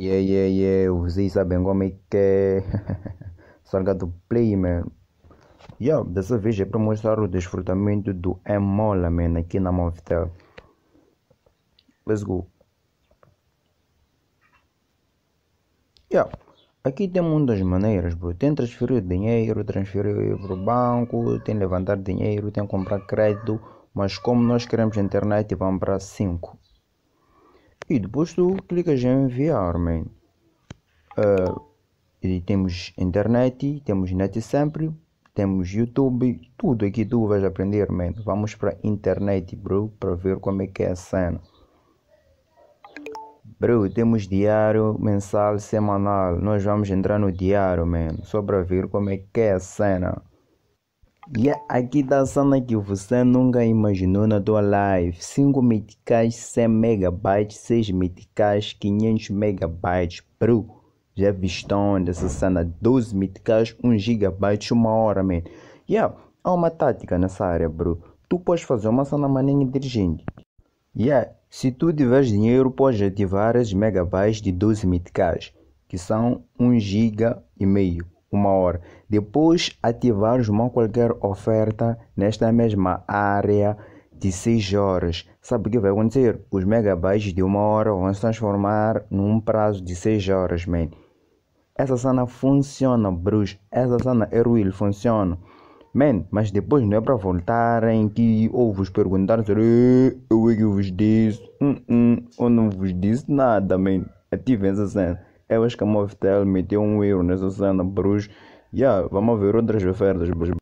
Yeah, yeah, yeah, O sabem como é que é. Salga do Play, man. Yeah, dessa vez é para mostrar o desfrutamento do Emola, man, aqui na Movitel. Let's go. Yeah. Aqui tem muitas maneiras, bro. Tem transferir dinheiro, transferir para o banco, tem levantar dinheiro, tem comprar crédito. Mas como nós queremos internet, vamos para 5 e depois tu clicas em enviar-me uh, ah, e temos internet temos net sempre temos youtube tudo aqui tu vais aprender man. vamos para internet bro para ver como é que é a cena bro temos diário mensal semanal nós vamos entrar no diário man, só para ver como é que é a cena e yeah, aqui dançando tá que você nunca imaginou na tua live. 5 meticais, 100 megabytes, 6 meticais, 500 megabytes. Pro, já vistou dessa cena? 12 meticais, 1 gigabyte, uma hora, man. Yeah, há uma tática nessa área, bro. Tu podes fazer uma cena maninha inteligente. Yeah, se tu tiver dinheiro, podes ativar as megabytes de 12 meticais, que são 1 giga e meio uma hora. Depois ativar uma qualquer oferta nesta mesma área de 6 horas. Sabe o que vai acontecer? Os megabytes de uma hora vão se transformar num prazo de 6 horas, man. Essa sana funciona, bruxo. Essa sana é ruim funciona. Man, mas depois não é para voltarem que ou vos perguntar eh, eu é que vos disse. Uh -uh, não vos disse nada, man. Ativem é tipo essa cena. Eu acho que a Movitel meteu um euro nessa cena, bruxo. Yeah, vamos ver outras ofertas, bruxo.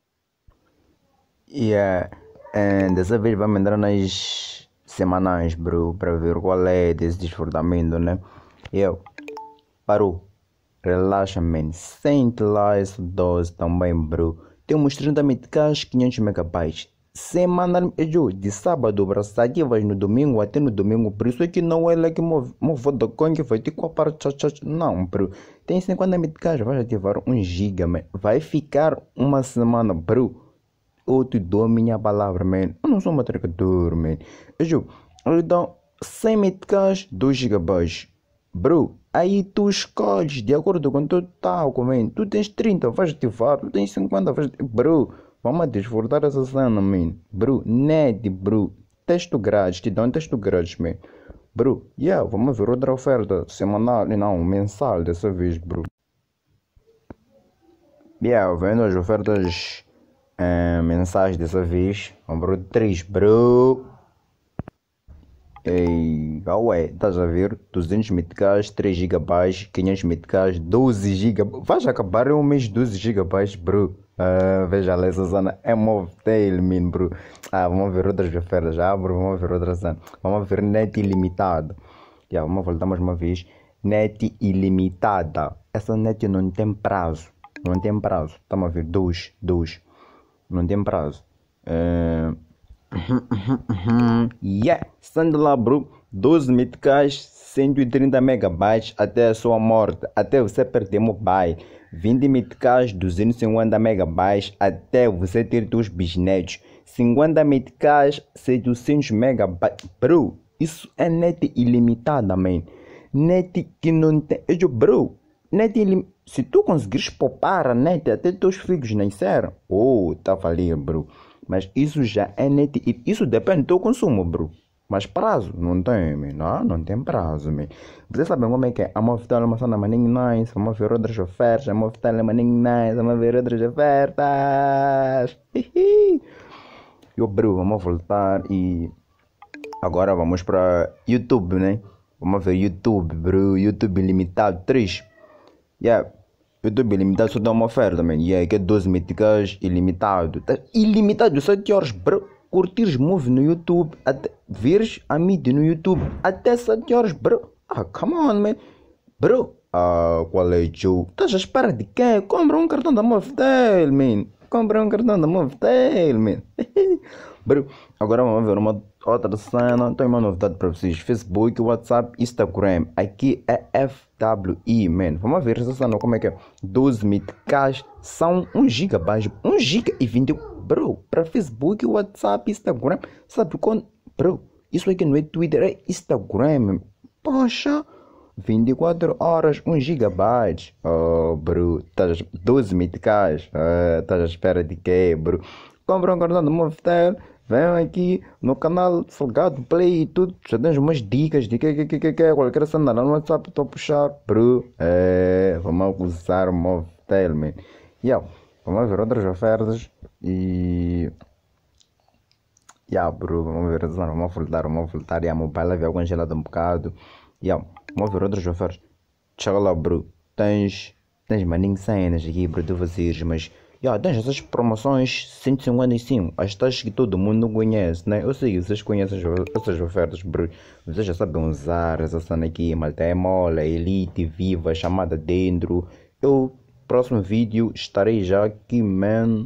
Yeah, And dessa vez vamos entrar nas semanais, bro, para ver qual é desse desfrutamento, né? Eu, parou, relaxa, man, sente lá essa dose também, bro. Temos 30 mil de 500 megabytes semana eh, de sábado para sábado, no domingo até no domingo, por isso é que não é lá que movo do Kong, vai ter que para não, bro. Tem 50 megas, vai ativar 1 giga, man. vai ficar uma semana, bro. Eu te dou minha palavra, man. Eu não sou um atracador, man. Eu, eh, eu dou 100 megas, 2 gigabytes. Bro, aí tu escolhes de acordo com o total tal, man. Tu tens 30, vais ativar, tu tens 50, vais... Bro... Vamos desvordar essa cena, man. Bro, Ned, né, bro. Texto grátis, te dá um texto grátis, man. Bro, yeah, vamos ver outra oferta semanal, não, mensal dessa vez, bro. Yeah, vendo as ofertas uh, mensais dessa vez. bro, 3, bro é igual é, estás a ver? 200 MB, 3 GB, 500 MB, 12 GB. Vais acabar em um mês 12 GB, bro. Uh, veja lá, Susana, é Movetel, min, bro. Ah, vamos ver outras ofertas, ah, bro, vamos ver outras. Vamos ver net ilimitado. Yeah, vamos voltar mais uma vez. Net ilimitada. Essa net não tem prazo. Não tem prazo. Estamos a ver, 2, 2. Não tem prazo. Uh, yeah, Sandra Bru, 12 míticas, 130 megabytes até a sua morte, até você perder mobile. 20 míticas, 250 megabytes até você ter dos bisnetos. 50 míticas, 700 megabytes. Bro, isso é net ilimitada, man. Net que não tem. Eu digo, bro, net ilim... Se tu conseguires poupar a net até teus filhos nasceram, oh, tá valendo, bro. Mas isso já é net. Isso depende do teu consumo, bro. Mas prazo, não tem, não, não tem prazo. Me. Vocês sabem como é que é? A movital é uma cena maninho nice, Vamos ver outras ofertas, a movital é maninho nice, Vamos ver outras ofertas. Eu, bro, vamos voltar e agora vamos para YouTube, né? Vamos ver YouTube, bro. YouTube limitado 3. Yeah, YouTube ilimitado só tem uma oferta, man. E aí é que é 12 míticas ilimitado. Tá ilimitado, 7 horas, bro. Curtires move no YouTube, até vires a mídia no YouTube até 7 horas, bro. Ah, come on, man. Bro. Ah, qual é, Joe? Estás à espera de quê? Compra um cartão da Movitel, man. Compra um cartão da Movitel, man. bro, agora vamos ver uma outra cena, tenho uma novidade para vocês: Facebook, WhatsApp, Instagram. Aqui é FWI, man. Vamos ver essa cena, como é que é? 12 midcash são 1 gigabyte, 1 giga e 20. Bro, para Facebook, WhatsApp, Instagram, sabe quando? Bro, isso aqui não é Twitter, é Instagram. Poxa, 24 horas, 1 gigabyte. Oh, bro, 12 tá, mil de midcash. Ah, Estás à espera de quê, bro? compram cartão de Movitel, venham aqui no canal Salgado Play e tudo. Já tens umas dicas de que que que que, que qualquer sandália no WhatsApp é estou a puxar bro É, vamos usar o Movitel, man. vamos ver outras ofertas e. Yeah, bro, vamos ver, vamos voltar, vamos voltar. Yeah, meu pai lá veio congelado um bocado. Yeah, vamos ver outras ofertas. Chega lá, bro. Tens, tens maninho cenas aqui para tu fazeres, mas Yeah, tem essas promoções 155, as tais que todo mundo conhece, né? Eu sei, vocês conhecem essas ofertas, Vocês já sabem usar essa cena aqui, malta é mole, é elite, viva, é chamada dentro. Eu, próximo vídeo, estarei já aqui, man.